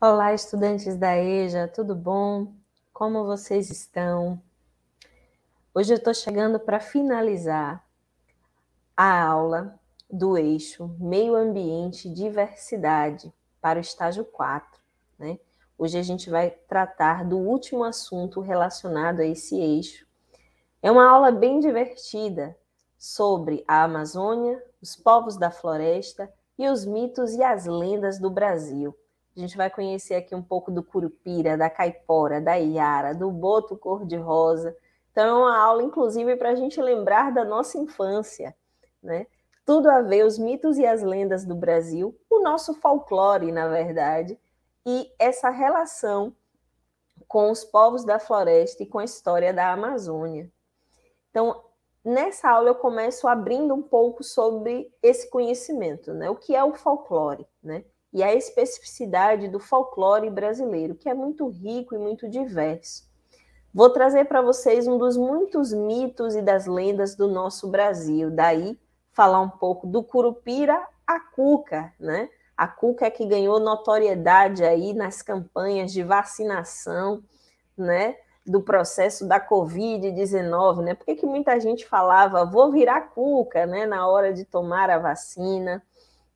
Olá, estudantes da EJA, tudo bom? Como vocês estão? Hoje eu estou chegando para finalizar a aula do eixo Meio Ambiente Diversidade para o estágio 4. Né? Hoje a gente vai tratar do último assunto relacionado a esse eixo. É uma aula bem divertida sobre a Amazônia, os povos da floresta e os mitos e as lendas do Brasil. A gente vai conhecer aqui um pouco do curupira, da caipora, da iara, do boto cor-de-rosa. Então, é uma aula, inclusive, para a gente lembrar da nossa infância, né? Tudo a ver, os mitos e as lendas do Brasil, o nosso folclore, na verdade, e essa relação com os povos da floresta e com a história da Amazônia. Então, nessa aula eu começo abrindo um pouco sobre esse conhecimento, né? O que é o folclore, né? e a especificidade do folclore brasileiro, que é muito rico e muito diverso. Vou trazer para vocês um dos muitos mitos e das lendas do nosso Brasil, daí falar um pouco do Curupira à Cuca, né? A Cuca é que ganhou notoriedade aí nas campanhas de vacinação, né? Do processo da Covid-19, né? Por que muita gente falava, vou virar Cuca, né? Na hora de tomar a vacina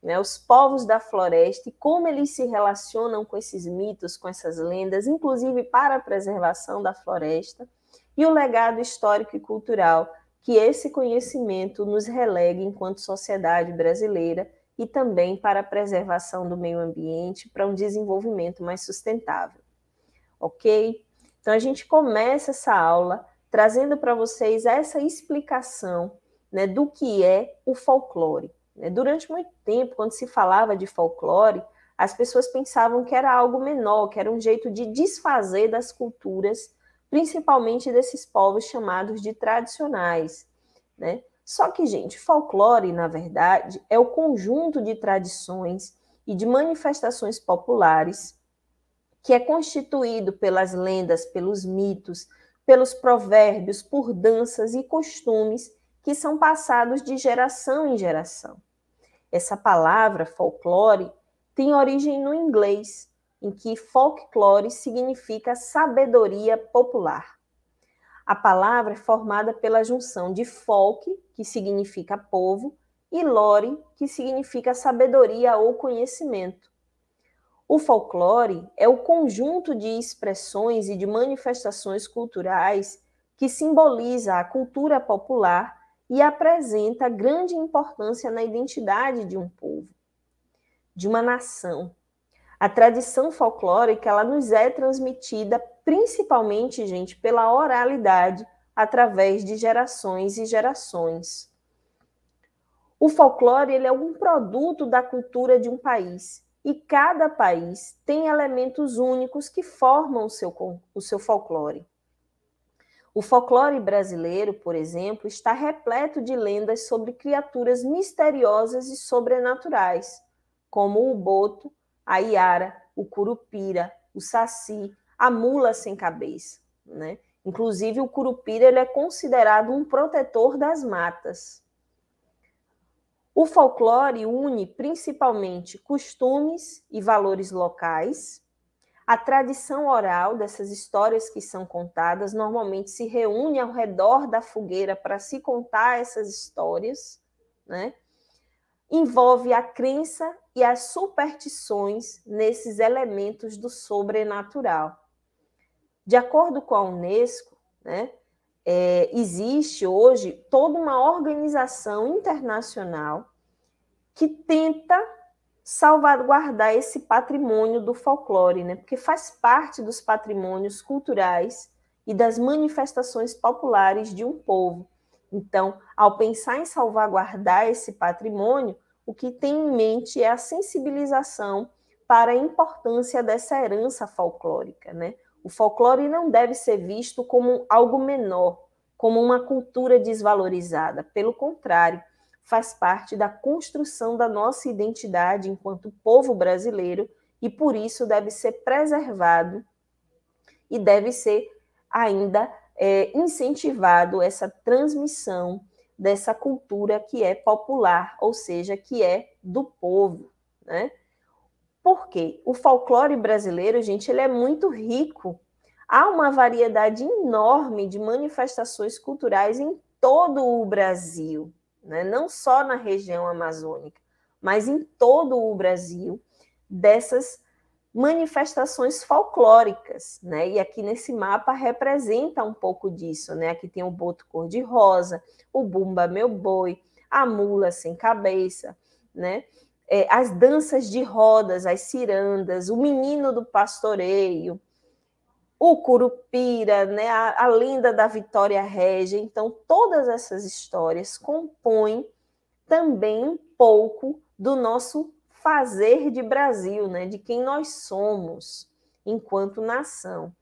né, os povos da floresta e como eles se relacionam com esses mitos, com essas lendas, inclusive para a preservação da floresta, e o legado histórico e cultural que esse conhecimento nos relega enquanto sociedade brasileira e também para a preservação do meio ambiente, para um desenvolvimento mais sustentável. Ok? Então a gente começa essa aula trazendo para vocês essa explicação né, do que é o folclore. Né, durante muito tempo, quando se falava de folclore, as pessoas pensavam que era algo menor, que era um jeito de desfazer das culturas, principalmente desses povos chamados de tradicionais, né? Só que, gente, folclore, na verdade, é o conjunto de tradições e de manifestações populares que é constituído pelas lendas, pelos mitos, pelos provérbios, por danças e costumes que são passados de geração em geração. Essa palavra, folclore, tem origem no inglês, em que folklore significa sabedoria popular. A palavra é formada pela junção de folk, que significa povo, e lore, que significa sabedoria ou conhecimento. O folclore é o conjunto de expressões e de manifestações culturais que simboliza a cultura popular e apresenta grande importância na identidade de um povo, de uma nação. A tradição folclórica ela nos é transmitida principalmente, gente, pela oralidade através de gerações e gerações. O folclore ele é um produto da cultura de um país e cada país tem elementos únicos que formam o seu, o seu folclore. O folclore brasileiro, por exemplo, está repleto de lendas sobre criaturas misteriosas e sobrenaturais, como o boto, a iara, o curupira, o saci, a mula sem cabeça. Né? Inclusive, o curupira ele é considerado um protetor das matas. O folclore une principalmente costumes e valores locais, a tradição oral dessas histórias que são contadas normalmente se reúne ao redor da fogueira para se contar essas histórias, né? Envolve a crença e as superstições nesses elementos do sobrenatural. De acordo com a Unesco, né, é, existe hoje toda uma organização internacional que tenta salvaguardar esse patrimônio do folclore, né? Porque faz parte dos patrimônios culturais e das manifestações populares de um povo. Então, ao pensar em salvaguardar esse patrimônio, o que tem em mente é a sensibilização para a importância dessa herança folclórica, né? O folclore não deve ser visto como algo menor, como uma cultura desvalorizada, pelo contrário, faz parte da construção da nossa identidade enquanto povo brasileiro e por isso deve ser preservado e deve ser ainda é, incentivado essa transmissão dessa cultura que é popular, ou seja, que é do povo, né? Porque o folclore brasileiro, gente, ele é muito rico. Há uma variedade enorme de manifestações culturais em todo o Brasil, né? não só na região amazônica, mas em todo o Brasil, dessas manifestações folclóricas, né? E aqui nesse mapa representa um pouco disso, né? Aqui tem o boto cor-de-rosa, o bumba meu boi, a mula sem cabeça, né? É, as danças de rodas, as cirandas, o menino do pastoreio, o Curupira, né, a, a lenda da Vitória Régia. Então, todas essas histórias compõem também um pouco do nosso fazer de Brasil, né, de quem nós somos enquanto nação.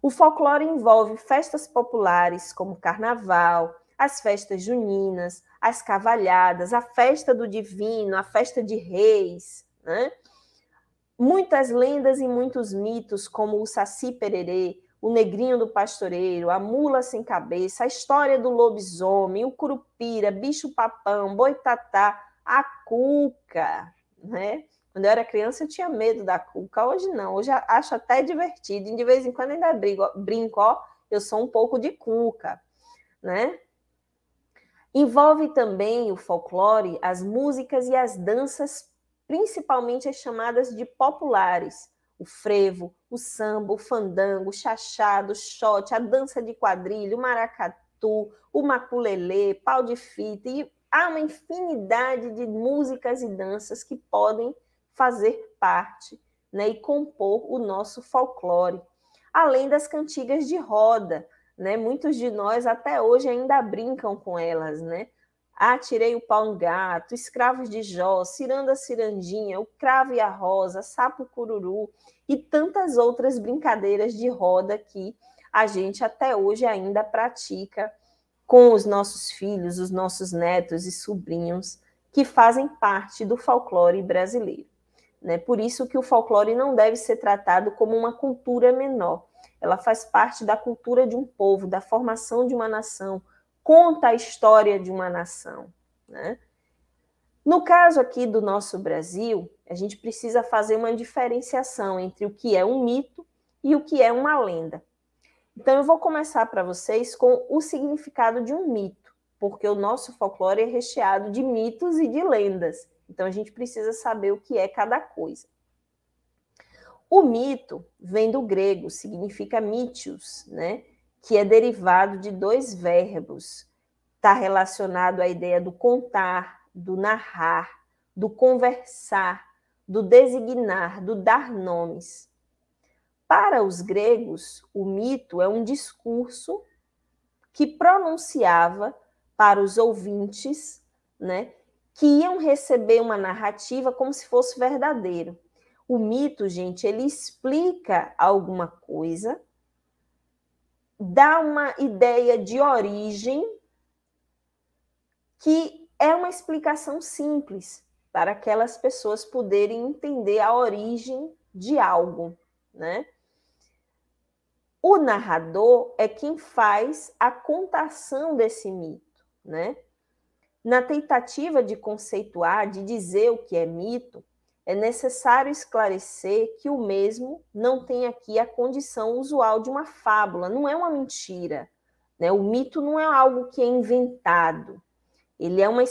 O folclore envolve festas populares como carnaval, as festas juninas, as cavalhadas, a festa do divino, a festa de reis, né? Muitas lendas e muitos mitos, como o Saci Pererê, o Negrinho do Pastoreiro, a Mula Sem Cabeça, a história do lobisomem, o Curupira, Bicho Papão, Boitatá, a Cuca, né? Quando eu era criança, eu tinha medo da cuca. Hoje não, hoje acho até divertido. E de vez em quando ainda brigo, brinco, ó, eu sou um pouco de cuca, né? Envolve também o folclore, as músicas e as danças principalmente as chamadas de populares, o frevo, o samba, o fandango, o chachado, o shot, a dança de quadrilho, o maracatu, o maculelê, pau de fita, e há uma infinidade de músicas e danças que podem fazer parte né, e compor o nosso folclore. Além das cantigas de roda, né? Muitos de nós até hoje ainda brincam com elas, né? Atirei ah, o pau no gato, escravos de Jó, ciranda cirandinha, o cravo e a rosa, sapo cururu e tantas outras brincadeiras de roda que a gente até hoje ainda pratica com os nossos filhos, os nossos netos e sobrinhos que fazem parte do folclore brasileiro. Né? Por isso que o folclore não deve ser tratado como uma cultura menor. Ela faz parte da cultura de um povo, da formação de uma nação, conta a história de uma nação. Né? No caso aqui do nosso Brasil, a gente precisa fazer uma diferenciação entre o que é um mito e o que é uma lenda. Então, eu vou começar para vocês com o significado de um mito, porque o nosso folclore é recheado de mitos e de lendas. Então, a gente precisa saber o que é cada coisa. O mito vem do grego, significa mítios, né? que é derivado de dois verbos. Está relacionado à ideia do contar, do narrar, do conversar, do designar, do dar nomes. Para os gregos, o mito é um discurso que pronunciava para os ouvintes, né, que iam receber uma narrativa como se fosse verdadeiro. O mito, gente, ele explica alguma coisa dá uma ideia de origem que é uma explicação simples para aquelas pessoas poderem entender a origem de algo, né? O narrador é quem faz a contação desse mito, né? Na tentativa de conceituar, de dizer o que é mito, é necessário esclarecer que o mesmo não tem aqui a condição usual de uma fábula, não é uma mentira. Né? O mito não é algo que é inventado, ele é uma,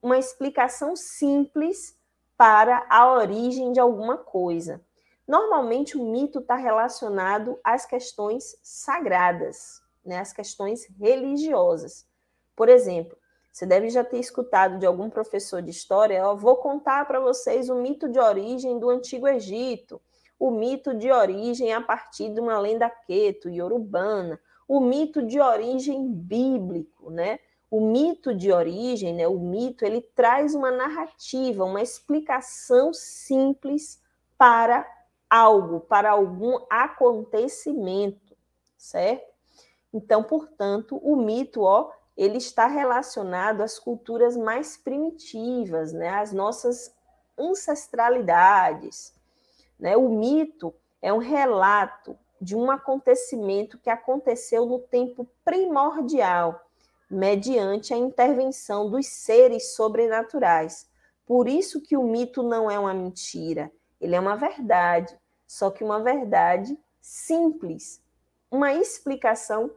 uma explicação simples para a origem de alguma coisa. Normalmente, o mito está relacionado às questões sagradas, né? às questões religiosas. Por exemplo, você deve já ter escutado de algum professor de história, ó, vou contar para vocês o mito de origem do Antigo Egito, o mito de origem a partir de uma lenda queto e urubana, o mito de origem bíblico, né? O mito de origem, né, o mito, ele traz uma narrativa, uma explicação simples para algo, para algum acontecimento, certo? Então, portanto, o mito, ó, ele está relacionado às culturas mais primitivas, né? às nossas ancestralidades. Né? O mito é um relato de um acontecimento que aconteceu no tempo primordial, mediante a intervenção dos seres sobrenaturais. Por isso que o mito não é uma mentira, ele é uma verdade, só que uma verdade simples, uma explicação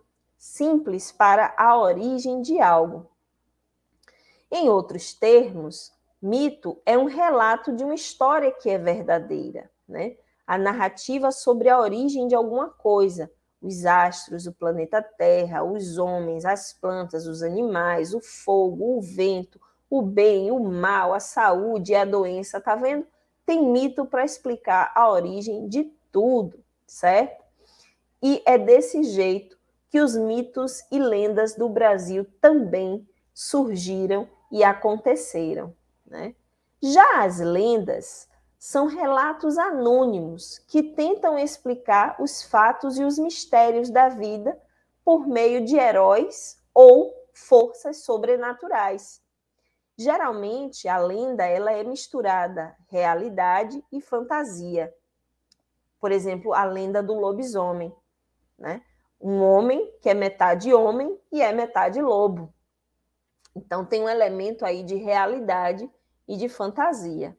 simples para a origem de algo. Em outros termos, mito é um relato de uma história que é verdadeira, né? A narrativa sobre a origem de alguma coisa, os astros, o planeta Terra, os homens, as plantas, os animais, o fogo, o vento, o bem, o mal, a saúde, a doença, tá vendo? Tem mito para explicar a origem de tudo, certo? E é desse jeito que os mitos e lendas do Brasil também surgiram e aconteceram. Né? Já as lendas são relatos anônimos que tentam explicar os fatos e os mistérios da vida por meio de heróis ou forças sobrenaturais. Geralmente, a lenda ela é misturada realidade e fantasia. Por exemplo, a lenda do lobisomem, né? um homem que é metade homem e é metade lobo. Então tem um elemento aí de realidade e de fantasia.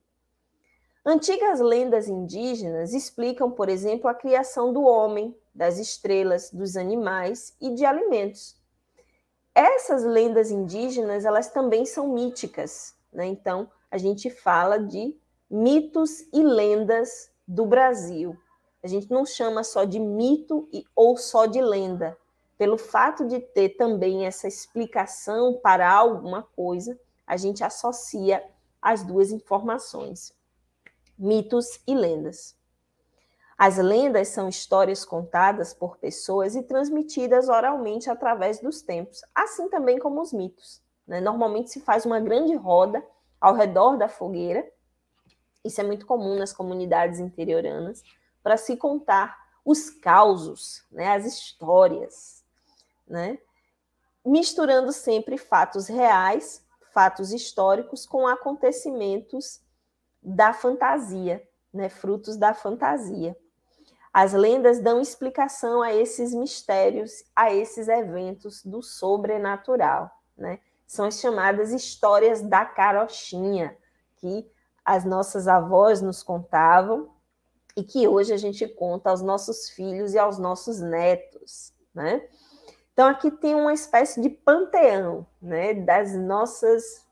Antigas lendas indígenas explicam, por exemplo, a criação do homem, das estrelas, dos animais e de alimentos. Essas lendas indígenas, elas também são míticas, né? Então, a gente fala de mitos e lendas do Brasil. A gente não chama só de mito e, ou só de lenda. Pelo fato de ter também essa explicação para alguma coisa, a gente associa as duas informações, mitos e lendas. As lendas são histórias contadas por pessoas e transmitidas oralmente através dos tempos, assim também como os mitos. Né? Normalmente se faz uma grande roda ao redor da fogueira, isso é muito comum nas comunidades interioranas para se contar os causos, né, as histórias, né, misturando sempre fatos reais, fatos históricos, com acontecimentos da fantasia, né, frutos da fantasia. As lendas dão explicação a esses mistérios, a esses eventos do sobrenatural. Né? São as chamadas histórias da carochinha, que as nossas avós nos contavam e que hoje a gente conta aos nossos filhos e aos nossos netos, né? Então aqui tem uma espécie de panteão, né, das nossas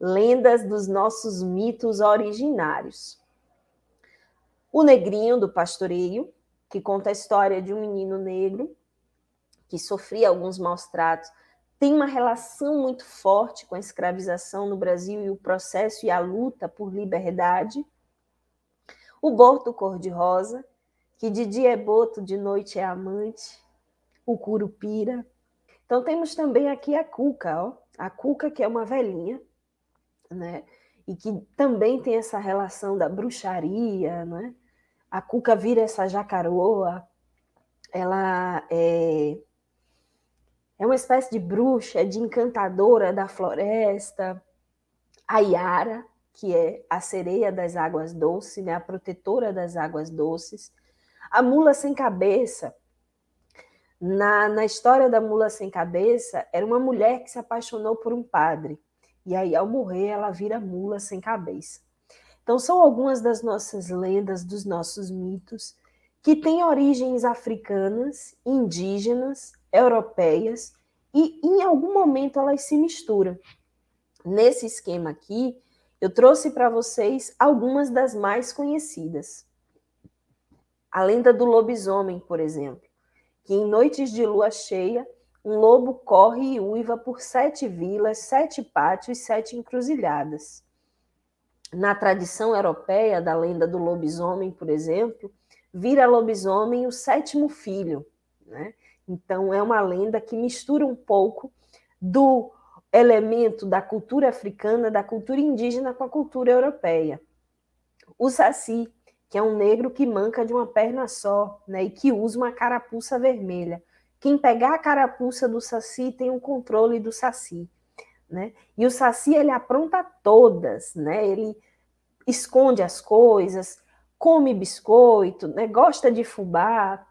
lendas, dos nossos mitos originários. O Negrinho do Pastoreio, que conta a história de um menino negro que sofria alguns maus tratos, tem uma relação muito forte com a escravização no Brasil e o processo e a luta por liberdade o boto cor-de-rosa, que de dia é boto, de noite é amante, o curupira. Então temos também aqui a cuca, ó. a cuca que é uma velhinha, né? e que também tem essa relação da bruxaria, né? A cuca vira essa jacaroa, ela é, é uma espécie de bruxa, de encantadora da floresta. A Yara, que é a sereia das águas doces, né, a protetora das águas doces. A mula sem cabeça, na, na história da mula sem cabeça, era uma mulher que se apaixonou por um padre. E aí, ao morrer, ela vira mula sem cabeça. Então, são algumas das nossas lendas, dos nossos mitos, que têm origens africanas, indígenas, europeias, e em algum momento elas se misturam. Nesse esquema aqui, eu trouxe para vocês algumas das mais conhecidas. A lenda do lobisomem, por exemplo, que em noites de lua cheia, um lobo corre e uiva por sete vilas, sete pátios, sete encruzilhadas. Na tradição europeia da lenda do lobisomem, por exemplo, vira lobisomem o sétimo filho. Né? Então, é uma lenda que mistura um pouco do elemento da cultura africana, da cultura indígena com a cultura europeia. O Saci, que é um negro que manca de uma perna só, né, e que usa uma carapuça vermelha. Quem pegar a carapuça do Saci tem o um controle do Saci, né? E o Saci ele apronta todas, né? Ele esconde as coisas, come biscoito, né? Gosta de fubá.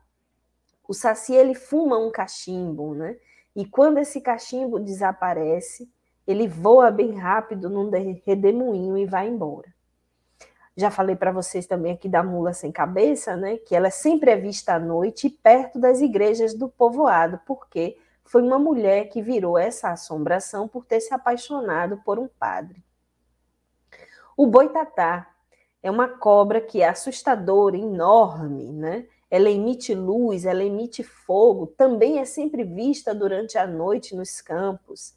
O Saci ele fuma um cachimbo, né? E quando esse cachimbo desaparece, ele voa bem rápido num redemoinho e vai embora. Já falei para vocês também aqui da mula sem cabeça, né? Que ela sempre é vista à noite perto das igrejas do povoado, porque foi uma mulher que virou essa assombração por ter se apaixonado por um padre. O boitatá é uma cobra que é assustadora, enorme, né? ela emite luz, ela emite fogo, também é sempre vista durante a noite nos campos.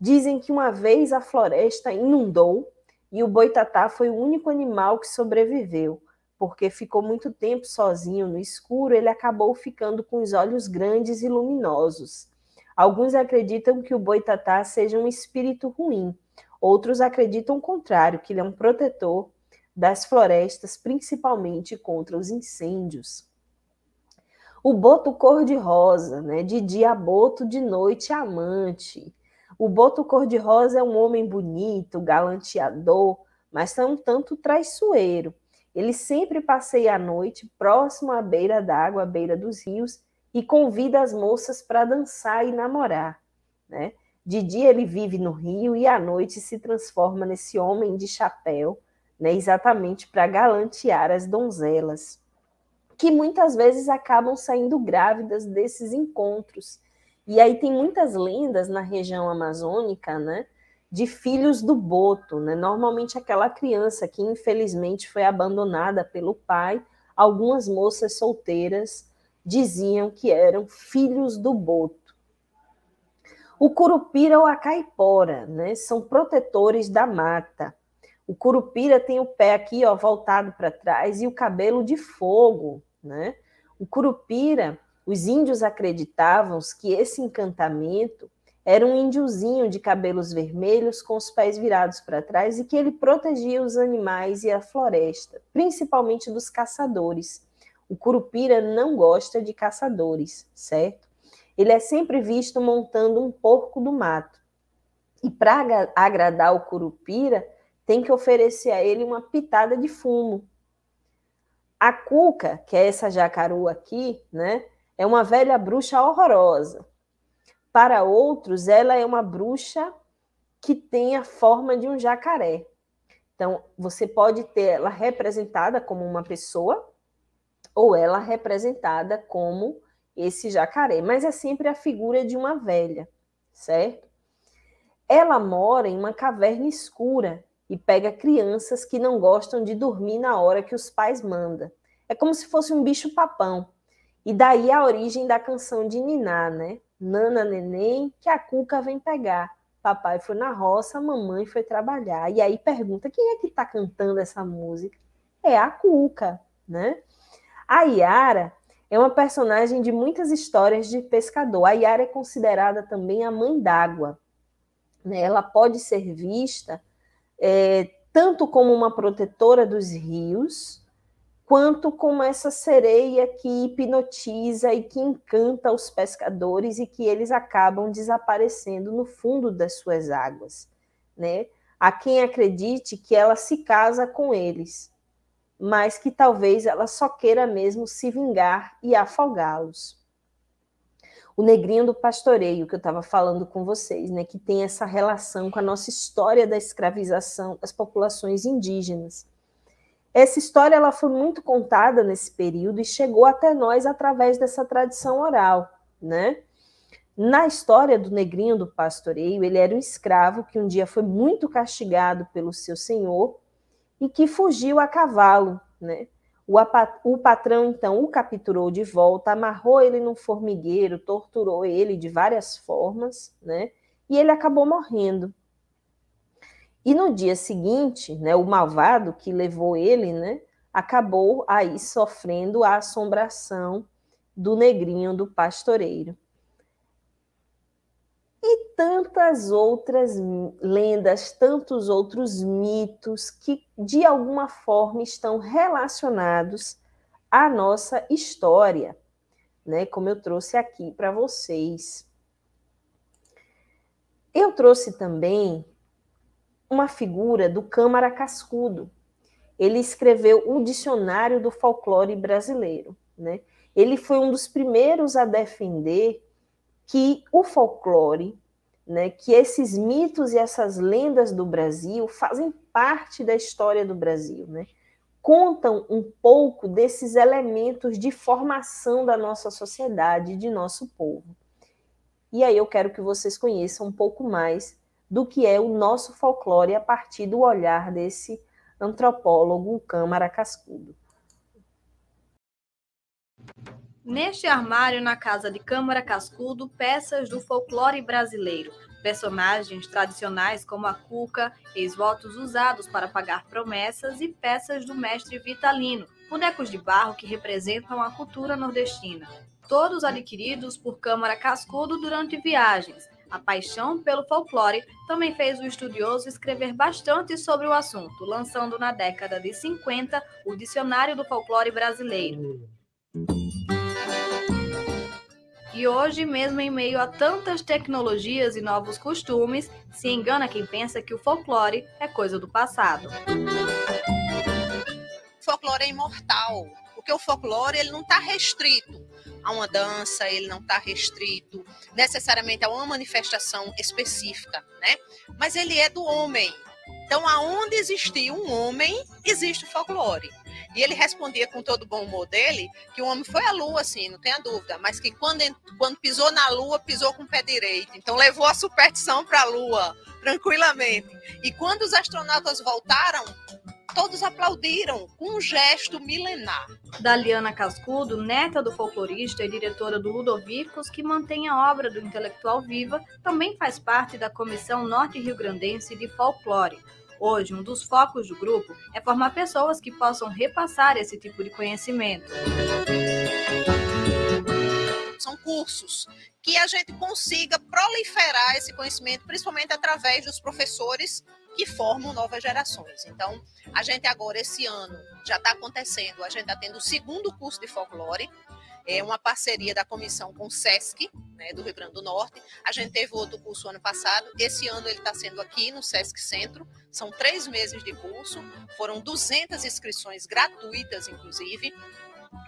Dizem que uma vez a floresta inundou e o boitatá foi o único animal que sobreviveu, porque ficou muito tempo sozinho no escuro, ele acabou ficando com os olhos grandes e luminosos. Alguns acreditam que o boitatá seja um espírito ruim, outros acreditam o contrário, que ele é um protetor das florestas, principalmente contra os incêndios. O boto cor-de-rosa, né? De dia boto, de noite amante. O boto cor-de-rosa é um homem bonito, galanteador, mas é um tanto traiçoeiro. Ele sempre passeia a noite próximo à beira água, à beira dos rios, e convida as moças para dançar e namorar, né? De dia ele vive no Rio e à noite se transforma nesse homem de chapéu, né, exatamente para galantear as donzelas que muitas vezes acabam saindo grávidas desses encontros. E aí tem muitas lendas na região amazônica, né? De filhos do boto, né? Normalmente aquela criança que infelizmente foi abandonada pelo pai, algumas moças solteiras diziam que eram filhos do boto. O curupira ou a caipora, né? São protetores da mata. O curupira tem o pé aqui, ó, voltado para trás e o cabelo de fogo, né? O curupira, os índios acreditavam que esse encantamento era um índiozinho de cabelos vermelhos com os pés virados para trás e que ele protegia os animais e a floresta, principalmente dos caçadores. O curupira não gosta de caçadores, certo? Ele é sempre visto montando um porco do mato. E para agradar o curupira, tem que oferecer a ele uma pitada de fumo. A cuca, que é essa jacaru aqui, né, é uma velha bruxa horrorosa. Para outros, ela é uma bruxa que tem a forma de um jacaré. Então, você pode ter ela representada como uma pessoa ou ela representada como esse jacaré, mas é sempre a figura de uma velha, certo? Ela mora em uma caverna escura e pega crianças que não gostam de dormir na hora que os pais mandam. É como se fosse um bicho-papão. E daí a origem da canção de Niná, né? Nana neném, que a cuca vem pegar. Papai foi na roça, mamãe foi trabalhar. E aí pergunta: quem é que está cantando essa música? É a cuca, né? A Yara é uma personagem de muitas histórias de pescador. A Yara é considerada também a mãe d'água. Né? Ela pode ser vista é, tanto como uma protetora dos rios, quanto como essa sereia que hipnotiza e que encanta os pescadores e que eles acabam desaparecendo no fundo das suas águas, né? Há quem acredite que ela se casa com eles, mas que talvez ela só queira mesmo se vingar e afogá-los o negrinho do pastoreio que eu estava falando com vocês, né, que tem essa relação com a nossa história da escravização das populações indígenas. Essa história ela foi muito contada nesse período e chegou até nós através dessa tradição oral, né? Na história do negrinho do pastoreio, ele era um escravo que um dia foi muito castigado pelo seu senhor e que fugiu a cavalo, né? O, o patrão então o capturou de volta, amarrou ele num formigueiro, torturou ele de várias formas, né? E ele acabou morrendo. E no dia seguinte, né, o malvado que levou ele, né, acabou aí sofrendo a assombração do negrinho do pastoreiro e tantas outras lendas, tantos outros mitos que de alguma forma estão relacionados à nossa história, né? Como eu trouxe aqui para vocês. Eu trouxe também uma figura do Câmara Cascudo. Ele escreveu o um dicionário do folclore brasileiro, né? Ele foi um dos primeiros a defender que o folclore, né, que esses mitos e essas lendas do Brasil fazem parte da história do Brasil, né? contam um pouco desses elementos de formação da nossa sociedade, de nosso povo. E aí eu quero que vocês conheçam um pouco mais do que é o nosso folclore a partir do olhar desse antropólogo Câmara Cascudo. Neste armário, na casa de Câmara Cascudo, peças do folclore brasileiro. Personagens tradicionais como a cuca, ex-votos usados para pagar promessas e peças do mestre Vitalino, bonecos de barro que representam a cultura nordestina. Todos adquiridos por Câmara Cascudo durante viagens. A paixão pelo folclore também fez o estudioso escrever bastante sobre o assunto, lançando na década de 50 o Dicionário do Folclore Brasileiro. E hoje, mesmo em meio a tantas tecnologias e novos costumes, se engana quem pensa que o folclore é coisa do passado. O folclore é imortal, porque o folclore ele não está restrito a uma dança, ele não está restrito necessariamente a uma manifestação específica, né? Mas ele é do homem. Então, aonde existir um homem, existe o folclore. E ele respondia com todo o bom humor dele que o homem foi à lua, assim, não tenha dúvida, mas que quando, quando pisou na lua, pisou com o pé direito. Então levou a superstição para a lua, tranquilamente. E quando os astronautas voltaram, todos aplaudiram com um gesto milenar. Daliana Cascudo, neta do folclorista e diretora do Ludovicos, que mantém a obra do intelectual viva, também faz parte da Comissão Norte Rio Grandense de Folclore. Hoje, um dos focos do grupo é formar pessoas que possam repassar esse tipo de conhecimento. São cursos que a gente consiga proliferar esse conhecimento, principalmente através dos professores que formam novas gerações. Então, a gente agora, esse ano, já está acontecendo, a gente está tendo o segundo curso de folclore, é uma parceria da comissão com o SESC, né, do Rio Grande do Norte. A gente teve outro curso ano passado, esse ano ele está sendo aqui no SESC Centro, são três meses de curso, foram 200 inscrições gratuitas, inclusive,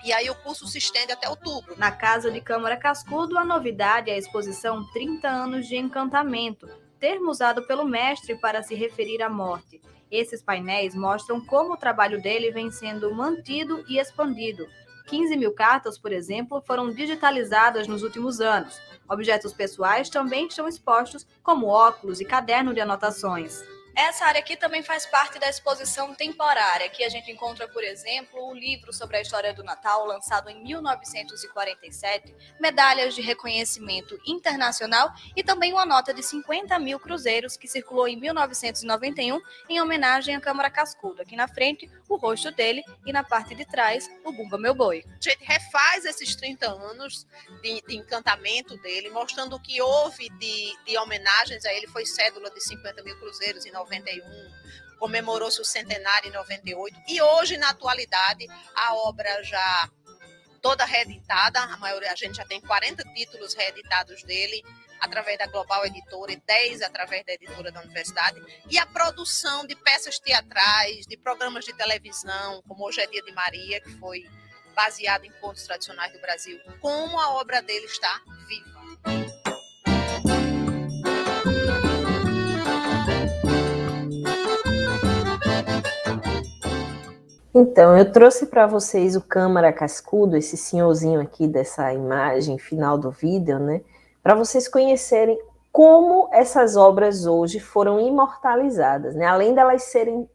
e aí o curso se estende até outubro. Na Casa de Câmara Cascudo, a novidade é a exposição 30 anos de encantamento, termo usado pelo mestre para se referir à morte. Esses painéis mostram como o trabalho dele vem sendo mantido e expandido, 15 mil cartas, por exemplo, foram digitalizadas nos últimos anos. Objetos pessoais também estão expostos, como óculos e caderno de anotações. Essa área aqui também faz parte da exposição temporária, que a gente encontra, por exemplo, o livro sobre a história do Natal, lançado em 1947, medalhas de reconhecimento internacional e também uma nota de 50 mil cruzeiros que circulou em 1991 em homenagem à Câmara Cascudo. Aqui na frente, o rosto dele e na parte de trás o Bumba Meu Boi. A gente refaz esses 30 anos de, de encantamento dele, mostrando o que houve de, de homenagens a ele. Foi cédula de 50 mil cruzeiros em 91, comemorou-se o centenário em 98 e hoje na atualidade a obra já toda reeditada, a maioria a gente já tem 40 títulos reeditados dele através da Global Editora e 10 através da Editora da Universidade, e a produção de peças teatrais, de programas de televisão, como Hoje é Dia de Maria, que foi baseado em contos tradicionais do Brasil, como a obra dele está viva. Então, eu trouxe para vocês o Câmara Cascudo, esse senhorzinho aqui dessa imagem final do vídeo, né? para vocês conhecerem como essas obras hoje foram imortalizadas, né? Além delas serem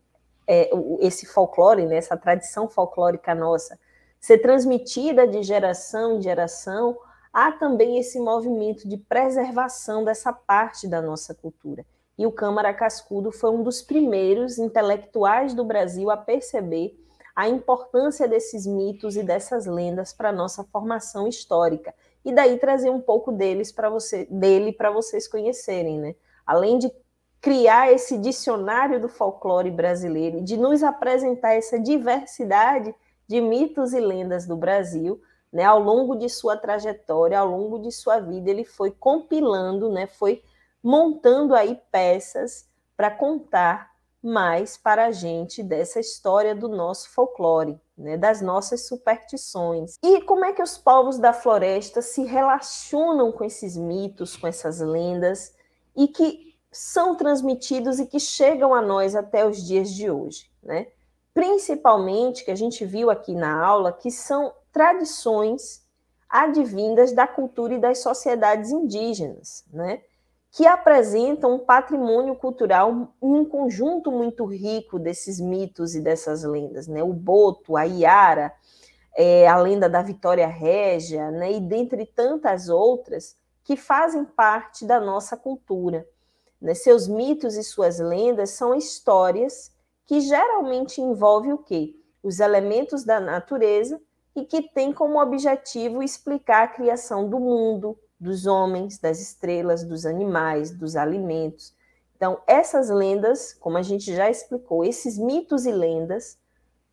é, esse folclore, né? Essa tradição folclórica nossa ser transmitida de geração em geração, há também esse movimento de preservação dessa parte da nossa cultura. E o Câmara Cascudo foi um dos primeiros intelectuais do Brasil a perceber a importância desses mitos e dessas lendas para a nossa formação histórica e daí trazer um pouco deles para você, dele para vocês conhecerem, né? Além de criar esse dicionário do folclore brasileiro, de nos apresentar essa diversidade de mitos e lendas do Brasil, né? Ao longo de sua trajetória, ao longo de sua vida, ele foi compilando, né? Foi montando aí peças para contar mais para a gente dessa história do nosso folclore, né, das nossas superstições. E como é que os povos da floresta se relacionam com esses mitos, com essas lendas e que são transmitidos e que chegam a nós até os dias de hoje, né? Principalmente que a gente viu aqui na aula que são tradições advindas da cultura e das sociedades indígenas, né? que apresentam um patrimônio cultural em um conjunto muito rico desses mitos e dessas lendas, né? O Boto, a Iara, é, a lenda da Vitória Régia, né? E dentre tantas outras que fazem parte da nossa cultura. Né? Seus mitos e suas lendas são histórias que geralmente envolvem o quê? Os elementos da natureza e que têm como objetivo explicar a criação do mundo, dos homens, das estrelas, dos animais, dos alimentos. Então, essas lendas, como a gente já explicou, esses mitos e lendas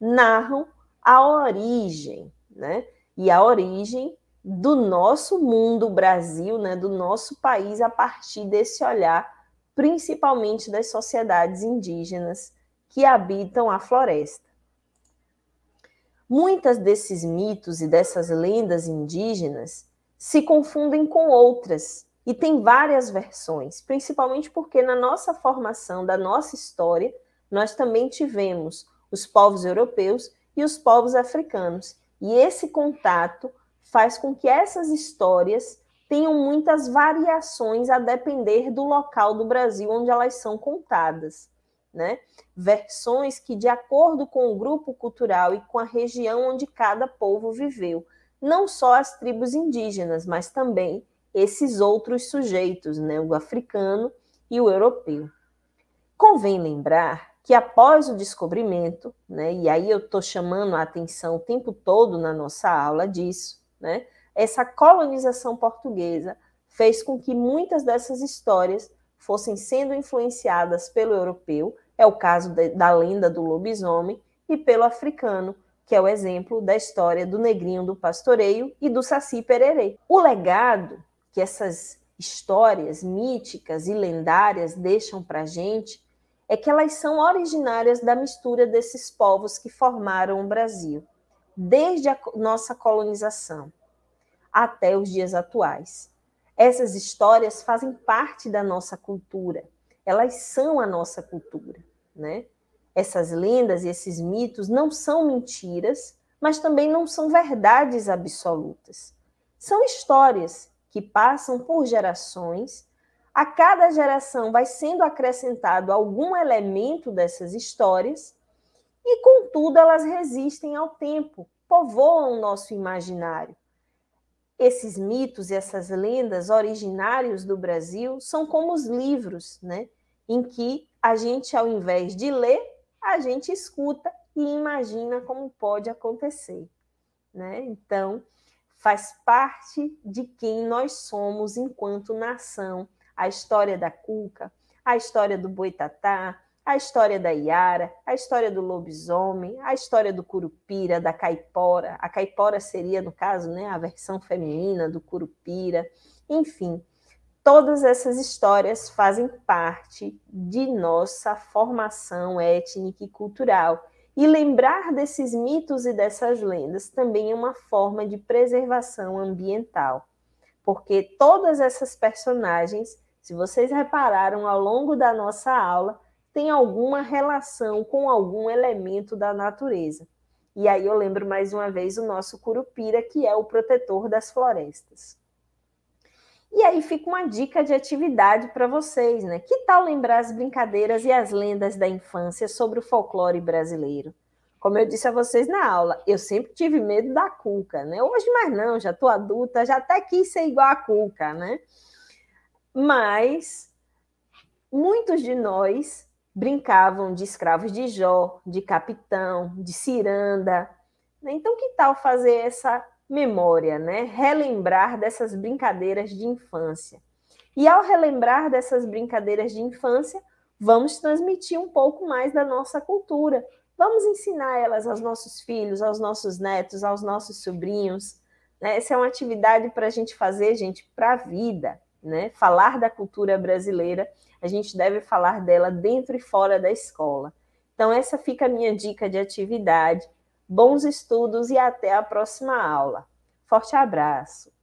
narram a origem, né? E a origem do nosso mundo, Brasil, né, do nosso país a partir desse olhar, principalmente das sociedades indígenas que habitam a floresta. Muitas desses mitos e dessas lendas indígenas se confundem com outras. E tem várias versões, principalmente porque na nossa formação, da nossa história, nós também tivemos os povos europeus e os povos africanos. E esse contato faz com que essas histórias tenham muitas variações a depender do local do Brasil onde elas são contadas. Né? Versões que, de acordo com o grupo cultural e com a região onde cada povo viveu não só as tribos indígenas, mas também esses outros sujeitos, né, o africano e o europeu. Convém lembrar que após o descobrimento, né, e aí eu estou chamando a atenção o tempo todo na nossa aula disso, né, essa colonização portuguesa fez com que muitas dessas histórias fossem sendo influenciadas pelo europeu, é o caso de, da lenda do lobisomem, e pelo africano, que é o exemplo da história do Negrinho do Pastoreio e do Saci Pererê. O legado que essas histórias míticas e lendárias deixam para a gente é que elas são originárias da mistura desses povos que formaram o Brasil, desde a nossa colonização até os dias atuais. Essas histórias fazem parte da nossa cultura, elas são a nossa cultura, né? Essas lendas e esses mitos não são mentiras, mas também não são verdades absolutas. São histórias que passam por gerações. A cada geração vai sendo acrescentado algum elemento dessas histórias, e contudo elas resistem ao tempo, povoam o nosso imaginário. Esses mitos e essas lendas originários do Brasil são como os livros, né? em que a gente, ao invés de ler, a gente escuta e imagina como pode acontecer. Né? Então, faz parte de quem nós somos enquanto nação. A história da Cuca, a história do Boitatá, a história da Iara, a história do lobisomem, a história do curupira, da caipora. A caipora seria, no caso, né, a versão feminina do curupira. Enfim, Todas essas histórias fazem parte de nossa formação étnica e cultural. E lembrar desses mitos e dessas lendas também é uma forma de preservação ambiental, porque todas essas personagens, se vocês repararam ao longo da nossa aula, têm alguma relação com algum elemento da natureza. E aí eu lembro mais uma vez o nosso curupira, que é o protetor das florestas. E aí fica uma dica de atividade para vocês, né? Que tal lembrar as brincadeiras e as lendas da infância sobre o folclore brasileiro? Como eu disse a vocês na aula, eu sempre tive medo da cuca, né? Hoje mais não, já tô adulta, já até quis ser igual à cuca, né? Mas muitos de nós brincavam de escravos de Jó, de capitão, de ciranda. Né? Então, que tal fazer essa memória, né? Relembrar dessas brincadeiras de infância. E ao relembrar dessas brincadeiras de infância, vamos transmitir um pouco mais da nossa cultura. Vamos ensinar elas aos nossos filhos, aos nossos netos, aos nossos sobrinhos. Né? Essa é uma atividade para a gente fazer, gente, para a vida. Né? Falar da cultura brasileira, a gente deve falar dela dentro e fora da escola. Então, essa fica a minha dica de atividade bons estudos e até a próxima aula. Forte abraço!